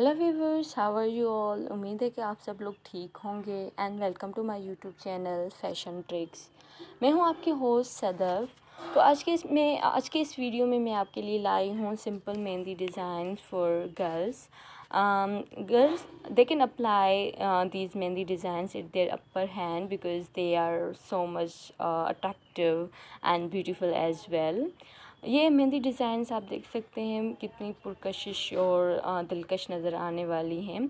hello viewers how are you all उम्मीद है कि आप सब लोग ठीक होंगे and welcome to my YouTube channel fashion tricks मैं हूं आपकी होस्ट सदर तो आज के इसमें आज के इस वीडियो में मैं आपके लिए लाई हूं simple mehndi design for girls girls they can apply these mehndi design it their upper hand because they are so much attractive and beautiful as well ये मेहंदी डिज़ाइंस आप देख सकते हैं कितनी पुरकशिश और दिलकश नज़र आने वाली हैं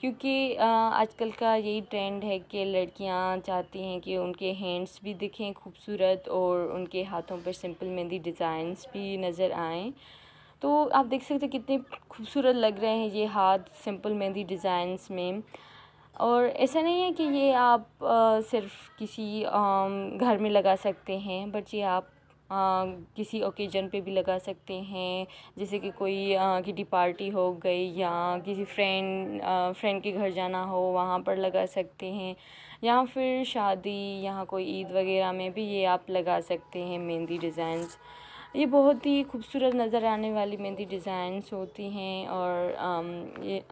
क्योंकि आजकल का यही ट्रेंड है कि लड़कियां चाहती हैं कि उनके हैंड्स भी दिखें खूबसूरत और उनके हाथों पर सिंपल मेहंदी डिज़ाइंस भी नज़र आएँ तो आप देख सकते हैं कितने खूबसूरत लग रहे हैं ये हाथ सिंपल मेहंदी डिज़ाइंस में और ऐसा नहीं है कि ये आप आ, सिर्फ किसी आ, घर में लगा सकते हैं बट ये आप किसी ओकेजन पे भी लगा सकते हैं जैसे कि कोई किटी पार्टी हो गई या किसी फ्रेंड फ्रेंड के घर जाना हो वहाँ पर लगा सकते हैं या फिर शादी या कोई ईद वगैरह में भी ये आप लगा सकते हैं मेहंदी डिज़ाइंस ये बहुत ही खूबसूरत नज़र आने वाली मेहंदी डिज़ाइंस होती हैं और आ, ये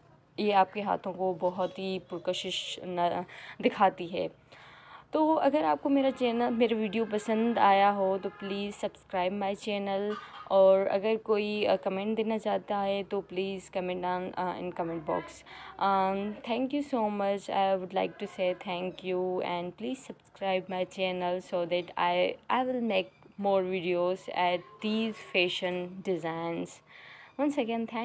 ये आपके हाथों को बहुत ही पुरकशिश दिखाती है तो अगर आपको मेरा चैनल मेरा वीडियो पसंद आया हो तो प्लीज़ सब्सक्राइब माय चैनल और अगर कोई कमेंट देना चाहता है तो please comment on in comment box thank you so much I would like to say thank you and please subscribe my channel so that I I will make more videos at these fashion designs once again thank